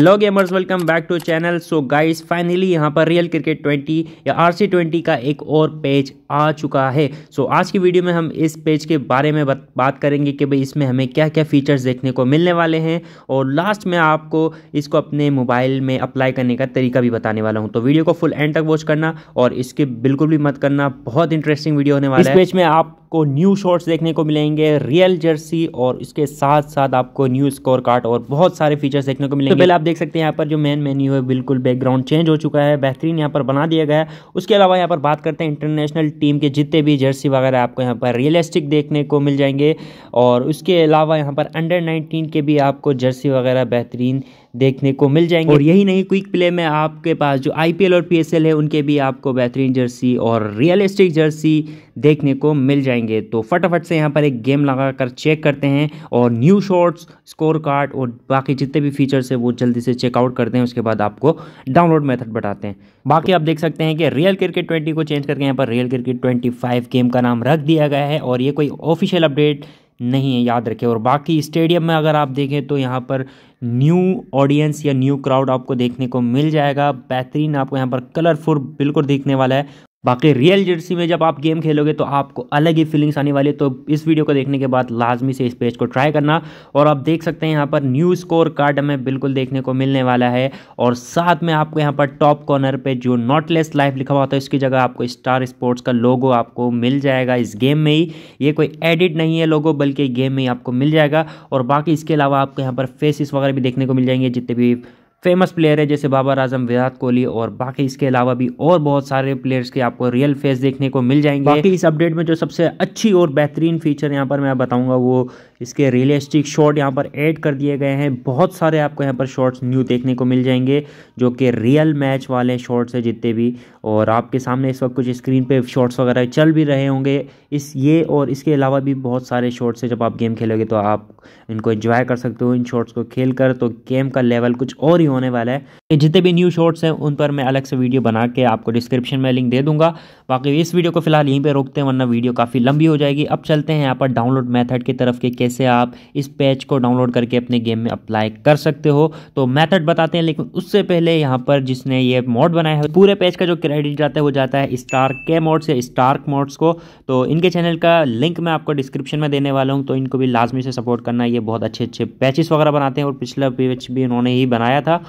hello gamers welcome back to channel so guys finally यहाँ पर real cricket 20 या are C twenty का एक और पेज आ चुका है सो so, आज की वीडियो में हम इस पेज के बारे में बत, बात करेंगे कि भाई इसमें हमें क्या क्या फीचर्स देखने को मिलने वाले हैं और लास्ट में आपको इसको अपने मोबाइल में अप्लाई करने का तरीका भी बताने वाला हूँ तो वीडियो को फुल एंड तक वॉच करना और इसके बिल्कुल भी मत करना बहुत इंटरेस्टिंग वीडियो होने वाला है इस पेज में आप आपको न्यू शॉर्ट्स देखने को मिलेंगे रियल जर्सी और इसके साथ साथ आपको न्यू स्कोर कार्ड और बहुत सारे फीचर्स देखने को मिलेंगे तो पहले आप देख सकते हैं यहाँ पर जो मेन मेन्यू है बिल्कुल बैकग्राउंड चेंज हो चुका है बेहतरीन यहाँ पर बना दिया गया है उसके अलावा यहाँ पर बात करते हैं इंटरनेशनल टीम के जितने भी जर्सी वगैरह आपको यहाँ पर रियलिस्टिक देखने को मिल जाएंगे और उसके अलावा यहाँ पर अंडर नाइनटीन के भी आपको जर्सी वगैरह बेहतरीन देखने को मिल जाएंगे और यही नहीं क्विक प्ले में आपके पास जो आईपीएल और पीएसएल है उनके भी आपको बेहतरीन जर्सी और रियलिस्टिक जर्सी देखने को मिल जाएंगे तो फटाफट से यहाँ पर एक गेम लगा कर चेक करते हैं और न्यू शॉर्ट्स स्कोर कार्ड और बाकी जितने भी फीचर्स है वो जल्दी से चेकआउट करते हैं उसके बाद आपको डाउनलोड मेथड बताते हैं बाकी आप देख सकते हैं कि रियल क्रिकेट ट्वेंटी को चेंज करके यहाँ पर रियल क्रिकेट ट्वेंटी गेम का नाम रख दिया गया है और ये कोई ऑफिशियल अपडेट नहीं है याद रखें और बाकी स्टेडियम में अगर आप देखें तो यहाँ पर न्यू ऑडियंस या न्यू क्राउड आपको देखने को मिल जाएगा बेहतरीन आपको यहाँ पर कलरफुल बिल्कुल देखने वाला है बाकी रियल जर्सी में जब आप गेम खेलोगे तो आपको अलग ही फीलिंग्स आने वाली है तो इस वीडियो को देखने के बाद लाजमी से इस पेज को ट्राई करना और आप देख सकते हैं यहाँ पर न्यू स्कोर कार्ड हमें बिल्कुल देखने को मिलने वाला है और साथ में आपको यहाँ पर टॉप कॉर्नर पे जो नॉटलेस लाइफ लिखा हुआ था इसकी जगह आपको स्टार स्पोर्ट्स का लोगो आपको मिल जाएगा इस गेम में ही ये कोई एडिट नहीं है लोगो बल्कि गेम में ही आपको मिल जाएगा और बाकी इसके अलावा आपको यहाँ पर फेसिस वगैरह भी देखने को मिल जाएंगे जितने भी फेमस प्लेयर है जैसे बाबर आजम विराट कोहली और बाकी इसके अलावा भी और बहुत सारे प्लेयर्स के आपको रियल फेस देखने को मिल जाएंगे बाकी इस अपडेट में जो सबसे अच्छी और बेहतरीन फीचर यहाँ पर मैं बताऊँगा वो इसके रियलिस्टिक शॉट यहाँ पर ऐड कर दिए गए हैं बहुत सारे आपको यहाँ पर शॉट्स न्यू देखने को मिल जाएंगे जो कि रियल मैच वाले शॉट्स हैं जितने भी और आपके सामने इस वक्त कुछ स्क्रीन पर शॉट्स वगैरह चल भी रहे होंगे इस ये और इसके अलावा भी बहुत सारे शॉट्स हैं जब आप गेम खेलोगे तो आप इनको इन्जॉय कर सकते हो इन शॉट्स को खेल कर तो गेम का लेवल कुछ और ही भी होने वाला है जितने भी न्यू शॉर्ट्स हैं उन पर मैं अलग से वीडियो बना के आपको डिस्क्रिप्शन में लिंक दे दूंगा बाकी इस वीडियो को फिलहाल यहीं पर रोकते हैं वरना वीडियो काफ़ी लंबी हो जाएगी अब चलते हैं यहाँ पर डाउनलोड मैथड की तरफ के कैसे आप इस पैच को डाउनलोड करके अपने गेम में अप्लाई कर सकते हो तो मैथड बताते हैं लेकिन उससे पहले यहाँ पर जिसने ये मॉड बनाया है पूरे पैच का जो क्रेडिट जाता है वो जाता है स्टार के मोड्स या स्टार्क मोड्स को तो इनके चैनल का लिंक मैं आपको डिस्क्रिप्शन में देने वाला हूँ तो इनको भी लाजमी से सपोर्ट करना ये बहुत अच्छे अच्छे पैचेस वगैरह बनाते हैं और पिछला पैच भी इन्होंने ही बनाया था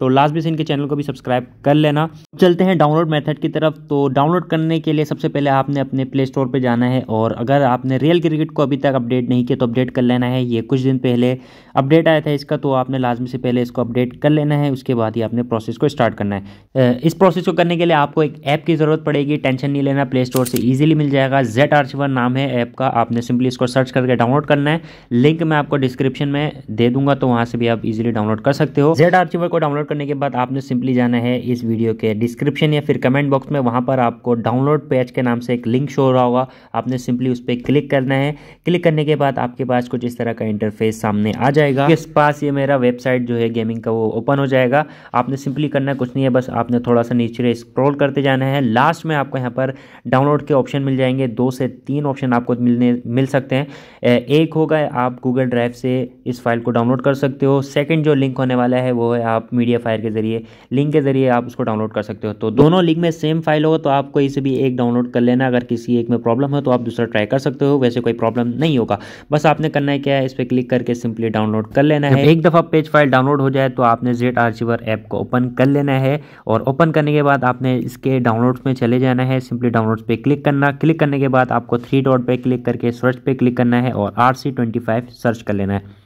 तो लास्ट में से इनके चैनल को भी सब्सक्राइब कर लेना चलते हैं डाउनलोड मेथड की तरफ तो डाउनलोड करने के लिए सबसे पहले आपने अपने प्ले स्टोर पर जाना है और अगर आपने रियल क्रिकेट को अभी तक अपडेट नहीं किया तो अपडेट कर लेना है ये कुछ दिन पहले अपडेट आया था इसका तो आपने लाजमी से पहले इसको अपडेट कर लेना है उसके बाद ही आपने प्रोसेस को स्टार्ट करना है इस प्रोसेस को करने के लिए आपको एक ऐप की ज़रूरत पड़ेगी टेंशन नहीं लेना प्ले स्टोर से ईजिली मिल जाएगा जेट नाम है ऐप का आपने सिंपली इसको सर्च करके डाउनलोड करना है लिंक मैं आपको डिस्क्रिप्शन में दे दूंगा तो वहाँ से भी आप ईजिली डाउनलोड कर सकते हो जेड को डाउनलोड करने के बाद आपने सिंपली जाना है इस वीडियो के डिस्क्रिप्शन या फिर कमेंट बॉक्स में वहाँ पर आपको डाउनलोड पेज के नाम से एक लिंक शो हो रहा होगा आपने सिंपली उस पर क्लिक करना है क्लिक करने के बाद आपके पास कुछ इस तरह का इंटरफेस सामने आ जाएगा इस पास ये मेरा वेबसाइट जो है गेमिंग का वो ओपन हो जाएगा आपने सिंपली करना कुछ नहीं है बस आपने थोड़ा सा नीचे स्क्रॉल करते जाना है लास्ट में आपको यहाँ पर डाउनलोड के ऑप्शन मिल जाएंगे दो से तीन ऑप्शन आपको मिलने मिल सकते हैं एक होगा आप गूगल ड्राइव से इस फाइल को डाउनलोड कर सकते हो सेकेंड जो लिंक होने वाला है वो है आप मीडिया फायर के ज़रिए लिंक के ज़रिए आप उसको डाउनलोड कर सकते हो सकते हो तो दोनों लिंक में सेम फाइल हो तो आपको इसे भी एक डाउनलोड कर लेना अगर किसी एक में प्रॉब्लम हो तो आप दूसरा ट्राई कर सकते हो वैसे कोई प्रॉब्लम नहीं होगा बस आपने करना है क्या है इस पर क्लिक करके सिंपली डाउनलोड कर लेना है एक दफ़ा पेज फाइल डाउनलोड हो जाए तो आपने जेड आर्चीवर ऐप को ओपन कर लेना है और ओपन करने के बाद आपने इसके डाउनलोड्स में चले जाना है सिंपली डाउनलोड्स पे क्लिक करना क्लिक करने के बाद आपको थ्री डॉट पे क्लिक करके सर्च पे क्लिक करना है और R C twenty five search कर लेना है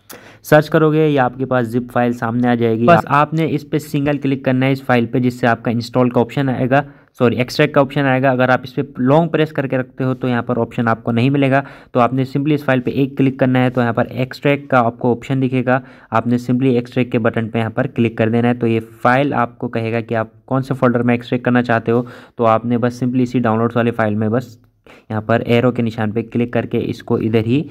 सर्च करोगे या आपके पास जिप फाइल सामने आ जाएगी बस आपने इस पर सिंगल क्लिक करना है इस फाइल पर जिससे आपका इंस्टॉल का ऑप्शन आएगा सॉरी एक्सट्रैक्ट का ऑप्शन आएगा अगर आप इस पर लॉन्ग प्रेस करके रखते हो तो यहाँ पर ऑप्शन आपको नहीं मिलेगा तो आपने सिंपली इस फाइल पे एक क्लिक करना है तो यहाँ पर एक्सट्रैक्ट का आपको ऑप्शन दिखेगा आपने सिंपली एक्सट्रैक्ट के बटन पे यहाँ पर क्लिक कर देना है तो ये फाइल आपको कहेगा कि आप कौन से फोल्डर में एक्सट्रैक्ट करना चाहते हो तो आपने बस सिंपली इसी डाउनलोड्स वाले फाइल में बस यहाँ पर एरो के निशान पर क्लिक करके इसको इधर ही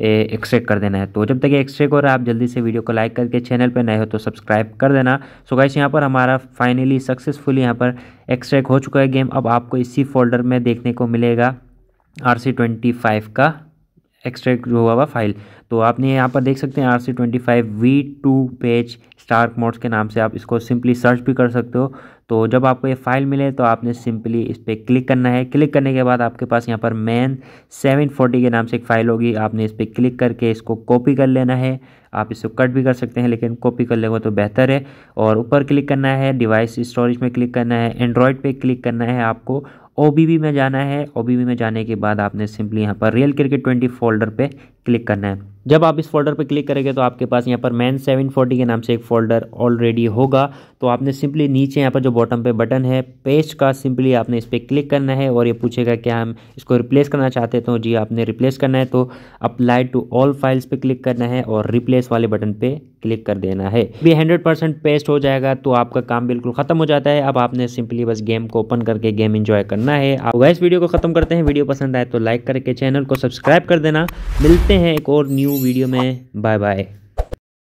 एक्सरे कर देना है तो जब तक एक्सट्रेक हो रहा है आप जल्दी से वीडियो को लाइक करके चैनल पर नए हो तो सब्सक्राइब कर देना सो गाइस यहाँ पर हमारा फाइनली सक्सेसफुली यहाँ पर एक्सरे हो चुका है गेम अब आपको इसी फोल्डर में देखने को मिलेगा आर सी ट्वेंटी फाइव का एक्सट्रैक्ट जो हुआ हुआ फाइल तो आपने यहाँ पर देख सकते हैं R C twenty five V two page Stark mods के नाम से आप इसको सिंपली सर्च भी कर सकते हो तो जब आपको ये फाइल मिले तो आपने सिंपली इस पर क्लिक करना है क्लिक करने के बाद आपके पास यहाँ पर मैन सेवन फोर्टी के नाम से एक फ़ाइल होगी आपने इस पर क्लिक करके इसको कॉपी कर लेना है आप इसको कट भी कर सकते हैं लेकिन कॉपी कर लेगा तो बेहतर है और ऊपर क्लिक करना है डिवाइस स्टोरेज में क्लिक करना है एंड्रॉयड पर क्लिक करना है आपको ओ में जाना है ओ में जाने के बाद आपने सिंपली यहाँ पर रियल क्रिकेट ट्वेंटी फोल्डर पर क्लिक करना है जब आप इस फोल्डर पर क्लिक करेंगे तो आपके पास यहाँ पर मैन सेवन फोर्टी के नाम से एक फोल्डर ऑलरेडी होगा तो आपने सिंपली नीचे यहाँ पर जो बॉटम पे बटन है पेज का सिंपली आपने इस पर क्लिक करना है और ये पूछेगा क्या हम इसको रिप्लेस करना चाहते तो जी आपने रिप्लेस करना है तो अप्लाई टू ऑल फाइल्स पर क्लिक करना है और रिप्लेस वाले बटन पर क्लिक कर देना है भी हंड्रेड परसेंट पेस्ट हो जाएगा तो आपका काम बिल्कुल खत्म हो जाता है अब आपने सिंपली बस गेम को ओपन करके गेम इंजॉय करना है आप इस वीडियो को खत्म करते हैं वीडियो पसंद आए तो लाइक करके चैनल को सब्सक्राइब कर देना मिलते हैं एक और न्यू वीडियो में बाय बाय